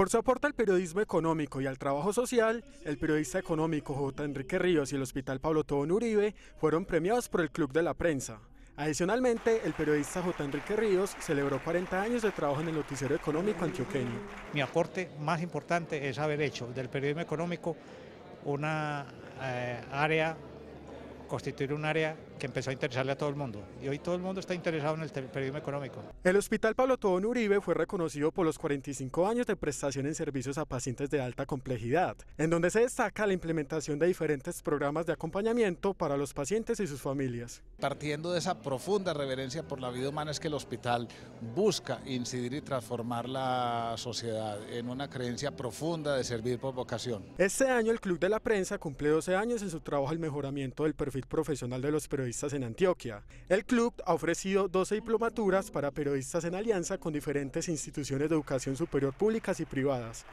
Por su aporte al periodismo económico y al trabajo social, el periodista económico J. Enrique Ríos y el Hospital Pablo Tobón Uribe fueron premiados por el Club de la Prensa. Adicionalmente, el periodista J. Enrique Ríos celebró 40 años de trabajo en el noticiero económico antioqueño. Mi aporte más importante es haber hecho del periodismo económico una eh, área, constituir un área que empezó a interesarle a todo el mundo. Y hoy todo el mundo está interesado en el periodismo económico. El Hospital Pablo Tobón Uribe fue reconocido por los 45 años de prestación en servicios a pacientes de alta complejidad, en donde se destaca la implementación de diferentes programas de acompañamiento para los pacientes y sus familias. Partiendo de esa profunda reverencia por la vida humana es que el hospital busca incidir y transformar la sociedad en una creencia profunda de servir por vocación. Este año el Club de la Prensa cumple 12 años en su trabajo al mejoramiento del perfil profesional de los periodistas en Antioquia. El club ha ofrecido 12 diplomaturas para periodistas en alianza con diferentes instituciones de educación superior públicas y privadas.